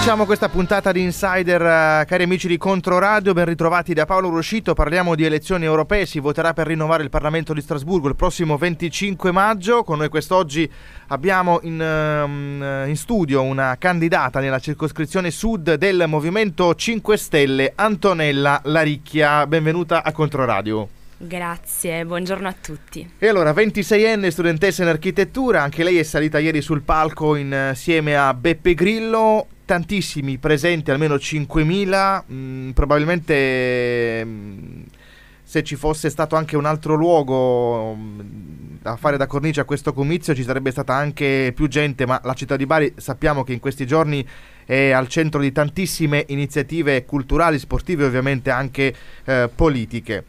Cominciamo questa puntata di Insider, eh, cari amici di Controradio, ben ritrovati da Paolo Ruscito, parliamo di elezioni europee, si voterà per rinnovare il Parlamento di Strasburgo il prossimo 25 maggio, con noi quest'oggi abbiamo in, ehm, in studio una candidata nella circoscrizione sud del Movimento 5 Stelle, Antonella Laricchia, benvenuta a Controradio. Grazie, buongiorno a tutti. E allora, 26enne studentessa in architettura, anche lei è salita ieri sul palco eh, insieme a Beppe Grillo tantissimi presenti, almeno 5.000, mh, mm, probabilmente mh, mm, se ci fosse stato anche un altro luogo mh, mm, a fare da cornice a questo comizio ci sarebbe stata anche più gente, ma la città di Bari sappiamo che in questi giorni è al centro di tantissime iniziative culturali, sportive e ovviamente anche eh, politiche.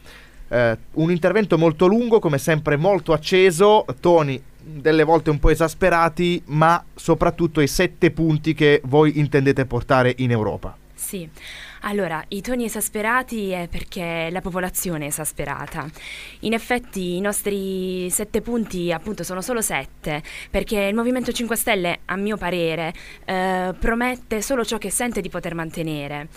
Eh, un intervento molto lungo, come sempre molto acceso. Toni, delle volte un po' esasperati, ma soprattutto i sette punti che voi intendete portare in Europa. Sì. Allora, i toni esasperati è perché la popolazione è esasperata. In effetti i nostri sette punti appunto sono solo sette, perché il Movimento 5 Stelle, a mio parere, eh, promette solo ciò che sente di poter mantenere.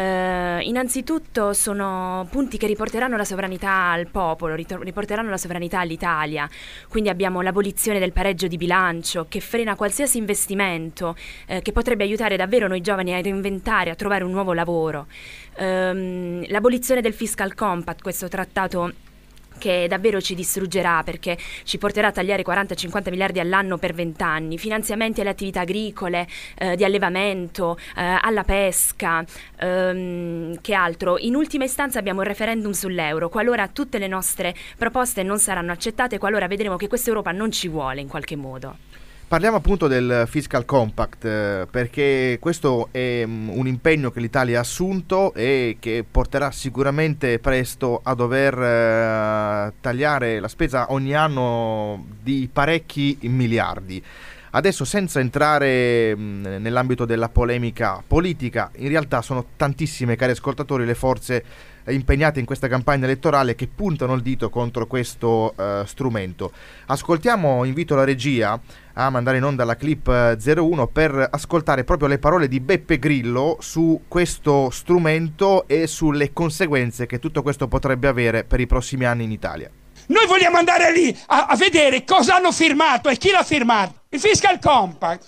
Eh, innanzitutto sono punti che riporteranno la sovranità al popolo, riporteranno la sovranità all'Italia, quindi abbiamo l'abolizione del pareggio di bilancio che frena qualsiasi investimento eh, che potrebbe aiutare davvero noi giovani a reinventare, a trovare un nuovo lavoro, eh, l'abolizione del fiscal compact, questo trattato che davvero ci distruggerà perché ci porterà a tagliare 40-50 miliardi all'anno per 20 anni, finanziamenti alle attività agricole, eh, di allevamento, eh, alla pesca, ehm, che altro. In ultima istanza abbiamo il referendum sull'euro, qualora tutte le nostre proposte non saranno accettate, qualora vedremo che questa Europa non ci vuole in qualche modo. Parliamo appunto del fiscal compact eh, perché questo è mm, un impegno che l'Italia ha assunto e che porterà sicuramente presto a dover eh, tagliare la spesa ogni anno di parecchi miliardi. Adesso senza entrare mm, nell'ambito della polemica politica, in realtà sono tantissime, cari ascoltatori, le forze impegnate in questa campagna elettorale che puntano il dito contro questo eh, strumento. Ascoltiamo, invito la regia a mandare in onda la clip 01 eh, per ascoltare proprio le parole di Beppe Grillo su questo strumento e sulle conseguenze che tutto questo potrebbe avere per i prossimi anni in Italia. Noi vogliamo andare lì a, a vedere cosa hanno firmato e chi l'ha firmato. Il Fiscal Compact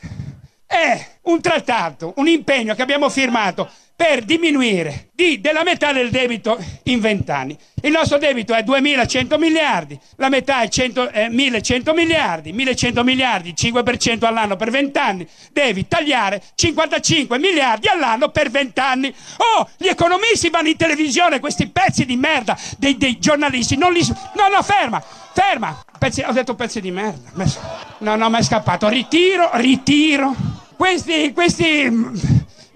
è un trattato, un impegno che abbiamo firmato per diminuire di, della metà del debito in 20 anni. Il nostro debito è 2.100 miliardi, la metà è, 100, è 1.100 miliardi, 1.100 miliardi, 5% all'anno per 20 anni, devi tagliare 55 miliardi all'anno per 20 anni. Oh, gli economisti vanno in televisione, questi pezzi di merda dei, dei giornalisti, non li... No, no, ferma, ferma, pezzi, ho detto pezzi di merda, no, no, ma è scappato, ritiro, ritiro. Questi, questi mm,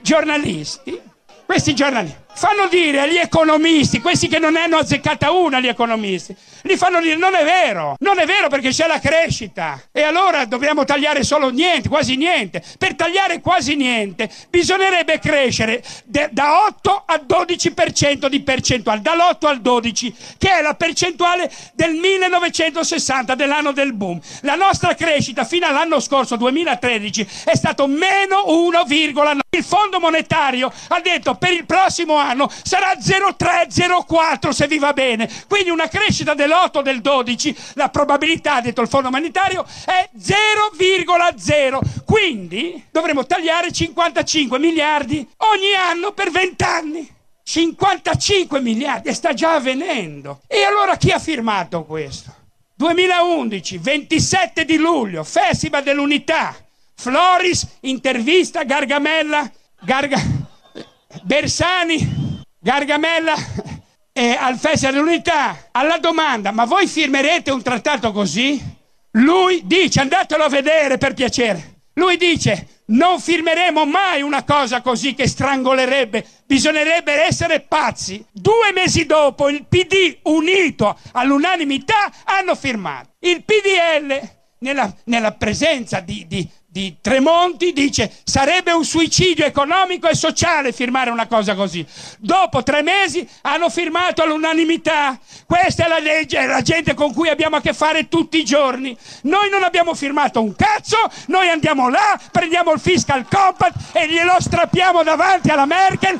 giornalisti Praise him generally. fanno dire agli economisti, questi che non ne hanno azzeccata una gli economisti, li fanno dire non è vero, non è vero perché c'è la crescita e allora dobbiamo tagliare solo niente, quasi niente. Per tagliare quasi niente bisognerebbe crescere de- da 8 al 12% di percentuale, dall'8 al 12, che è la percentuale del 1960, dell'anno del boom. La nostra crescita fino all'anno scorso, 2013, è stato meno 1,9. Il Fondo Monetario ha detto per il prossimo anno anno sarà 0,3-0,4 se vi va bene. Quindi una crescita dell'8 del 12, la probabilità, ha detto il Fondo Umanitario, è 0,0. Quindi dovremo tagliare 55 miliardi ogni anno per 20 anni. 55 miliardi e sta già avvenendo. E allora chi ha firmato questo? 2011, 27 di luglio, Festival dell'Unità. Floris intervista Gargamella. Gargamella. Bersani, Gargamella e al Festival dell'Unità, alla domanda ma voi firmerete un trattato così? Lui dice, andatelo a vedere per piacere, lui dice non firmeremo mai una cosa così che strangolerebbe, bisognerebbe essere pazzi. Due mesi dopo il PD unito all'unanimità hanno firmato. Il PDL nella, nella presenza di, di, di Tremonti dice sarebbe un suicidio economico e sociale firmare una cosa così. Dopo tre mesi hanno firmato all'unanimità. Questa è la legge, è la gente con cui abbiamo a che fare tutti i giorni. Noi non abbiamo firmato un cazzo, noi andiamo là, prendiamo il fiscal compact e glielo strappiamo davanti alla Merkel.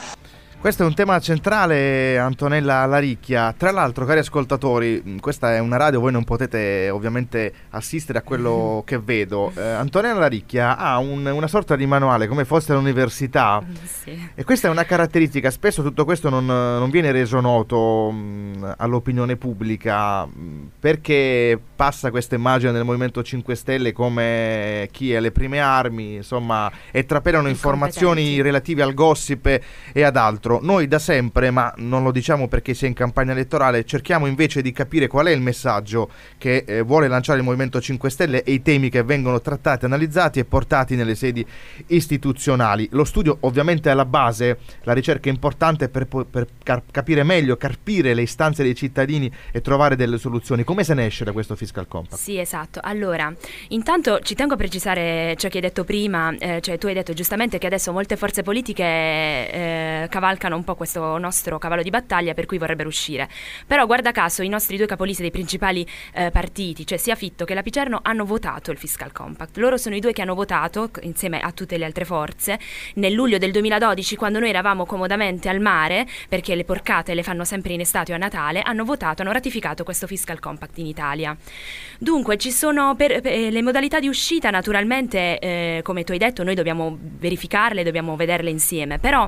Questo è un tema centrale, Antonella Laricchia. Tra l'altro, cari ascoltatori, questa è una radio, voi non potete ovviamente assistere a quello mm-hmm. che vedo. Eh, Antonella Laricchia ha un, una sorta di manuale, come fosse all'università. Mm, sì. E questa è una caratteristica, spesso tutto questo non, non viene reso noto mh, all'opinione pubblica mh, perché passa questa immagine del Movimento 5 Stelle come chi è alle prime armi, insomma, e trapelano informazioni relative al gossip e ad altro loro. Noi da sempre, ma non lo diciamo perché si è in campagna elettorale, cerchiamo invece di capire qual è il messaggio che eh, vuole lanciare il Movimento 5 Stelle e i temi che vengono trattati, analizzati e portati nelle sedi istituzionali. Lo studio ovviamente è alla base, la ricerca è importante per, per car- capire meglio, carpire le istanze dei cittadini e trovare delle soluzioni. Come se ne esce da questo fiscal compact? Sì, esatto. Allora, intanto ci tengo a precisare ciò che hai detto prima, eh, cioè tu hai detto giustamente che adesso molte forze politiche eh, cavalcano cercano un po' questo nostro cavallo di battaglia per cui vorrebbero uscire. Però guarda caso i nostri due capolisti dei principali eh, partiti, cioè sia Fitto che la Picerno, hanno votato il fiscal compact. Loro sono i due che hanno votato, insieme a tutte le altre forze, nel luglio del 2012, quando noi eravamo comodamente al mare, perché le porcate le fanno sempre in estate o a Natale, hanno votato, hanno ratificato questo fiscal compact in Italia. Dunque ci sono per, per, eh, le modalità di uscita, naturalmente, eh, come tu hai detto, noi dobbiamo verificarle, dobbiamo vederle insieme, però...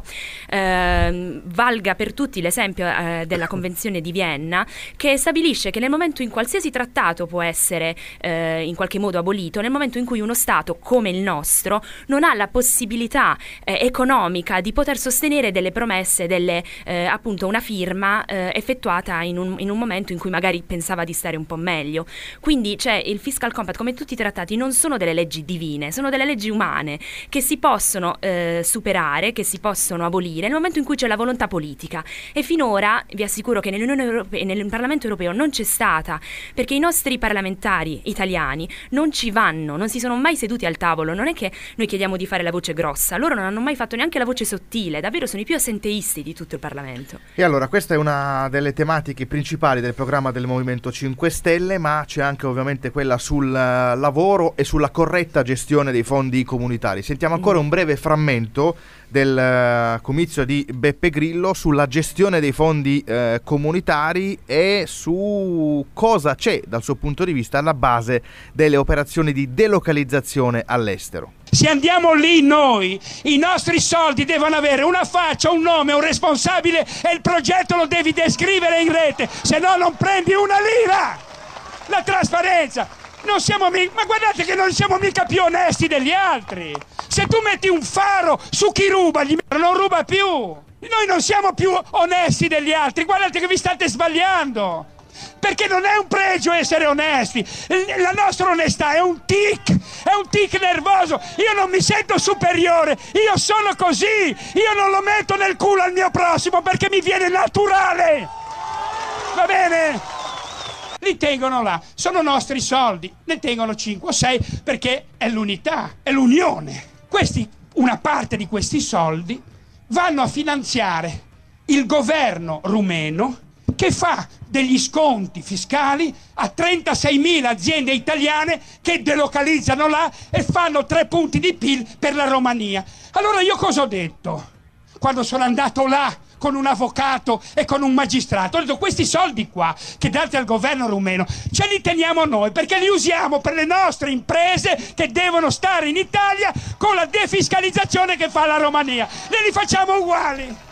Eh, eh, valga per tutti l'esempio eh, della Convenzione di Vienna che stabilisce che nel momento in qualsiasi trattato può essere eh, in qualche modo abolito, nel momento in cui uno Stato come il nostro non ha la possibilità eh, economica di poter sostenere delle promesse, delle, eh, appunto una firma eh, effettuata in un, in un momento in cui magari pensava di stare un po' meglio. Quindi c'è il fiscal compact, come tutti i trattati, non sono delle leggi divine, sono delle leggi umane che si possono eh, superare, che si possono abolire nel momento in cui c'è la volontà politica. E finora vi assicuro che nell'Unione Europea, nel Parlamento Europeo non c'è stata, perché i nostri parlamentari italiani non ci vanno, non si sono mai seduti al tavolo, non è che noi chiediamo di fare la voce grossa, loro non hanno mai fatto neanche la voce sottile, davvero sono i più assenteisti di tutto il Parlamento. E allora questa è una delle tematiche principali del programma del Movimento 5 Stelle, ma c'è anche ovviamente quella sul eh, lavoro e sulla corretta gestione dei fondi comunitari. Sentiamo ancora mm. un breve frammento del eh, comizio di Beppe Grillo sulla gestione dei fondi eh, comunitari e su cosa c'è dal suo punto di vista alla base delle operazioni di delocalizzazione all'estero. Se andiamo lì noi, i nostri soldi devono avere una faccia, un nome, un responsabile e il progetto lo devi descrivere in rete, se no non prendi una lira. La trasparenza, non siamo mica, ma guardate che non siamo mica più onesti degli altri. Se tu metti un faro su chi ruba, gli non ruba più. Noi non siamo più onesti degli altri. Guardate che vi state sbagliando. Perché non è un pregio essere onesti. La nostra onestà è un tic, è un tic nervoso. Io non mi sento superiore, io sono così. Io non lo metto nel culo al mio prossimo perché mi viene naturale. Va bene? li tengono là. Sono nostri soldi, ne tengono 5 o 6 perché è l'unità, è l'unione. Questi, una parte di questi soldi vanno a finanziare il governo rumeno che fa degli sconti fiscali a 36.000 aziende italiane che delocalizzano là e fanno tre punti di PIL per la Romania. Allora io cosa ho detto quando sono andato là con un avvocato e con un magistrato. Ho detto questi soldi qua che date al governo rumeno ce li teniamo noi perché li usiamo per le nostre imprese che devono stare in Italia con la defiscalizzazione che fa la Romania. li facciamo uguali.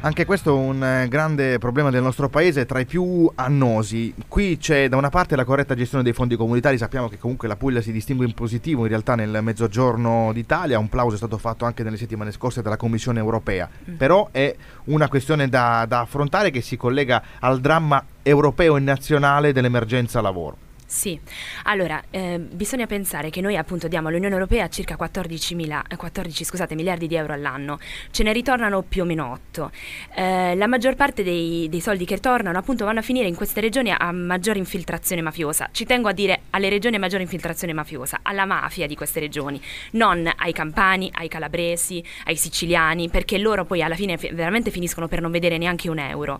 Anche questo è un eh, grande problema del nostro paese, tra i più annosi. Qui c'è da una parte la corretta gestione dei fondi comunitari, sappiamo che comunque la Puglia si distingue in positivo in realtà nel mezzogiorno d'Italia, un plauso è stato fatto anche nelle settimane scorse dalla Commissione europea, mm. però è una questione da, da affrontare che si collega al dramma europeo e nazionale dell'emergenza lavoro. Sì, allora eh, bisogna pensare che noi appunto diamo all'Unione Europea circa 14, mila, 14 eh, scusate, miliardi di euro all'anno, ce ne ritornano più o meno 8. Eh, la maggior parte dei, dei, soldi che tornano appunto vanno a finire in queste regioni a maggiore infiltrazione mafiosa, ci tengo a dire alle regioni a maggiore infiltrazione mafiosa, alla mafia di queste regioni, non ai campani, ai calabresi, ai siciliani, perché loro poi alla fine veramente finiscono per non vedere neanche un euro.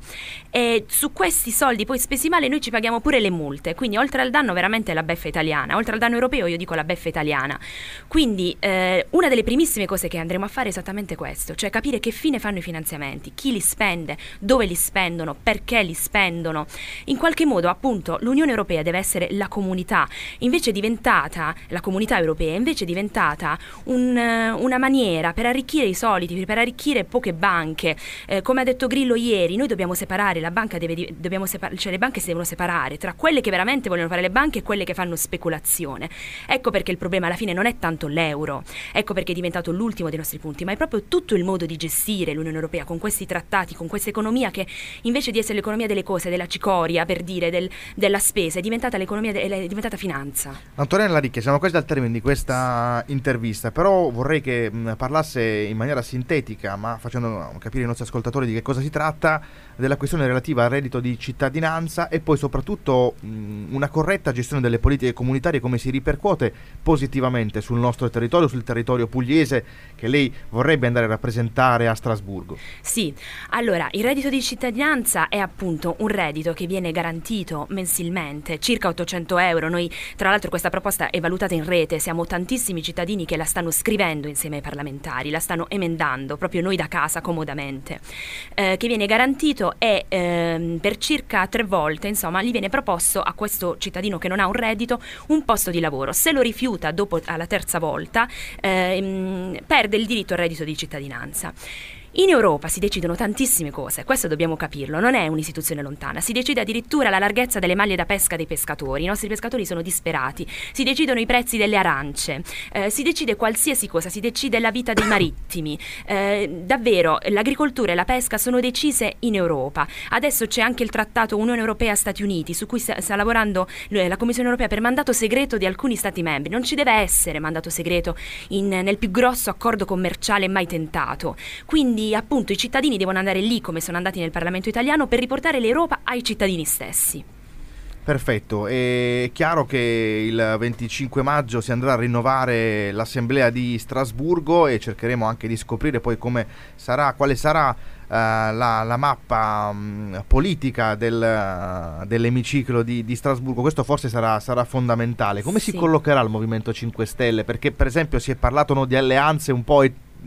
E su questi soldi poi spesi male noi ci paghiamo pure le multe, quindi oltre al danno veramente la beffa italiana, oltre al danno europeo io dico la beffa italiana. Quindi eh, una delle primissime cose che andremo a fare è esattamente questo, cioè capire che fine fanno i finanziamenti, chi li spende, dove li spendono, perché li spendono. In qualche modo appunto l'Unione Europea deve essere la comunità, invece è diventata, la comunità europea invece è diventata un, eh, una maniera per arricchire i soliti, per arricchire poche banche. Eh, come ha detto Grillo ieri, noi dobbiamo separare, deve, dobbiamo separ- cioè le banche si devono separare tra quelle che veramente vogliono fare le le banche e quelle che fanno speculazione. Ecco perché il problema alla fine non è tanto l'euro, ecco perché è diventato l'ultimo dei nostri punti, ma è proprio tutto il modo di gestire l'Unione Europea con questi trattati, con questa economia che invece di essere l'economia delle cose, della cicoria per dire, del, della spesa, è diventata l'economia, de, è diventata finanza. Antonella Ricchi, siamo quasi al termine di questa intervista, però vorrei che parlasse in maniera sintetica, ma facendo capire ai nostri ascoltatori di che cosa si tratta, della questione relativa al reddito di cittadinanza e poi soprattutto mh, una corretta corretta gestione delle politiche comunitarie come si ripercuote positivamente sul nostro territorio, sul territorio pugliese che lei vorrebbe andare a rappresentare a Strasburgo? Sì, allora il reddito di cittadinanza è appunto un reddito che viene garantito mensilmente, circa 800 euro. Noi tra l'altro questa proposta è valutata in rete, siamo tantissimi cittadini che la stanno scrivendo insieme ai parlamentari, la stanno emendando proprio noi da casa comodamente, eh, che viene garantito e eh, per circa tre volte insomma gli viene proposto a questo cittadino cittadino che non ha un reddito un posto di lavoro. Se lo rifiuta dopo alla terza volta, ehm, perde il diritto al reddito di cittadinanza. In Europa si decidono tantissime cose, questo dobbiamo capirlo, non è un'istituzione lontana, si decide addirittura la larghezza delle maglie da pesca dei pescatori, i nostri pescatori sono disperati, si decidono i prezzi delle arance, eh, si decide qualsiasi cosa, si decide la vita dei marittimi, eh, davvero l'agricoltura e la pesca sono decise in Europa, adesso c'è anche il trattato Unione Europea-Stati Uniti su cui sta, sta lavorando eh, la Commissione Europea per mandato segreto di alcuni Stati membri, non ci deve essere mandato segreto in, nel più grosso accordo commerciale mai tentato, quindi appunto i cittadini devono andare lì come sono andati nel Parlamento italiano per riportare l'Europa ai cittadini stessi. Perfetto, è chiaro che il 25 maggio si andrà a rinnovare l'assemblea di Strasburgo e cercheremo anche di scoprire poi sarà, quale sarà uh, la, la, mappa um, politica del, uh, dell'emiciclo di, di, Strasburgo. Questo forse sarà, sarà fondamentale. Come sì. si collocherà il Movimento 5 Stelle? Perché per esempio si è parlato no, di alleanze un po'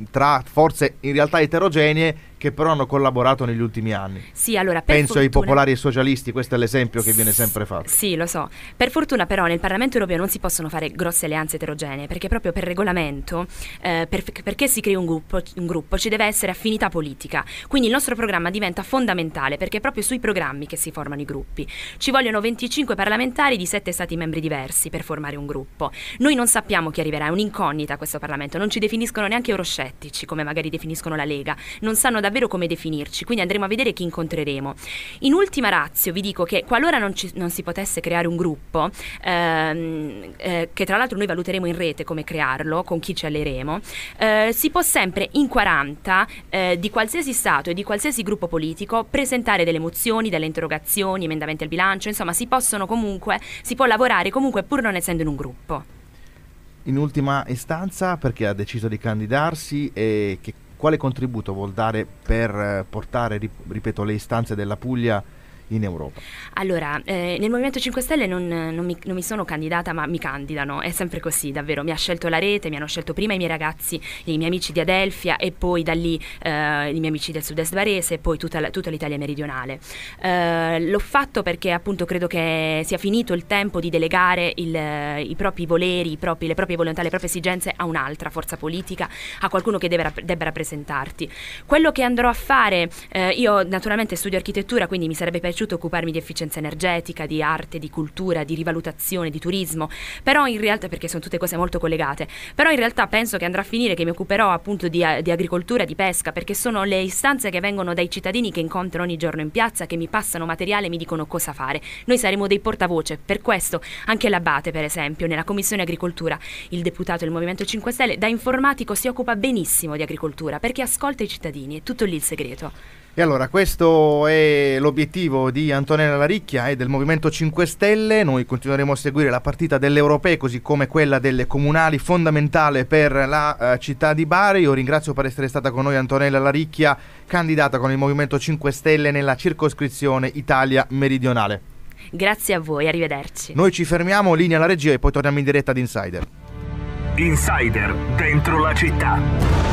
tra forze in realtà eterogenee che però hanno collaborato negli ultimi anni. Sì, allora, Penso fortuna... ai popolari e socialisti, questo è l'esempio che viene sempre fatto. Sì, lo so. Per fortuna però nel Parlamento europeo non si possono fare grosse alleanze eterogenee, perché proprio per regolamento, eh, per, perché si crea un gruppo, un gruppo, ci deve essere affinità politica. Quindi il nostro programma diventa fondamentale, perché è proprio sui programmi che si formano i gruppi. Ci vogliono 25 parlamentari di 7 stati membri diversi per formare un gruppo. Noi non sappiamo chi arriverà, è un'incognita questo Parlamento, non ci definiscono neanche euroscettici, come magari definiscono la Lega, non sanno da davvero come definirci, quindi andremo a vedere chi incontreremo. In ultima razio vi dico che qualora non, ci, non si potesse creare un gruppo, ehm, eh, che tra l'altro noi valuteremo in rete come crearlo, con chi ci alleremo, eh, si può sempre in 40 eh, di qualsiasi Stato e di qualsiasi gruppo politico presentare delle mozioni, delle interrogazioni, emendamenti al bilancio, insomma si possono comunque, si può lavorare comunque pur non essendo in un gruppo in ultima istanza perché ha deciso di candidarsi e che quale contributo vuol dare per eh, portare, ripeto, le istanze della Puglia in Europa? Allora, eh, nel Movimento 5 Stelle non, non, mi, non, mi, sono candidata, ma mi candidano, è sempre così, davvero. Mi ha scelto la rete, mi hanno scelto prima i miei ragazzi, i miei amici di Adelfia e poi da lì eh, i miei amici del sud-est varese e poi tutta, la, tutta l'Italia meridionale. Eh, l'ho fatto perché appunto credo che sia finito il tempo di delegare il, i propri voleri, i propri, le proprie volontà, le proprie esigenze a un'altra forza politica, a qualcuno che deve, debba rappresentarti. Quello che andrò a fare, eh, io naturalmente studio architettura, quindi mi sarebbe piaciuto piaciuto occuparmi di efficienza energetica, di arte, di cultura, di rivalutazione, di turismo, però in realtà, perché sono tutte cose molto collegate, però in realtà penso che andrà a finire che mi occuperò appunto di, eh, di agricoltura, di pesca, perché sono le istanze che vengono dai cittadini che incontro ogni giorno in piazza, che mi passano materiale e mi dicono cosa fare. Noi saremo dei portavoce, per questo anche l'Abate, per esempio, nella Commissione Agricoltura, il deputato del Movimento 5 Stelle, da informatico si occupa benissimo di agricoltura perché ascolta i cittadini, è tutto lì il segreto. E allora questo è l'obiettivo di Antonella Laricchia e del Movimento 5 Stelle. Noi continueremo a seguire la partita delle europee così come quella delle comunali, fondamentale per la eh, città di Bari. Io ringrazio per essere stata con noi Antonella Laricchia, candidata con il Movimento 5 Stelle nella circoscrizione Italia meridionale. Grazie a voi, arrivederci. Noi ci fermiamo, linea alla regia e poi torniamo in diretta ad Insider. Insider, dentro la città.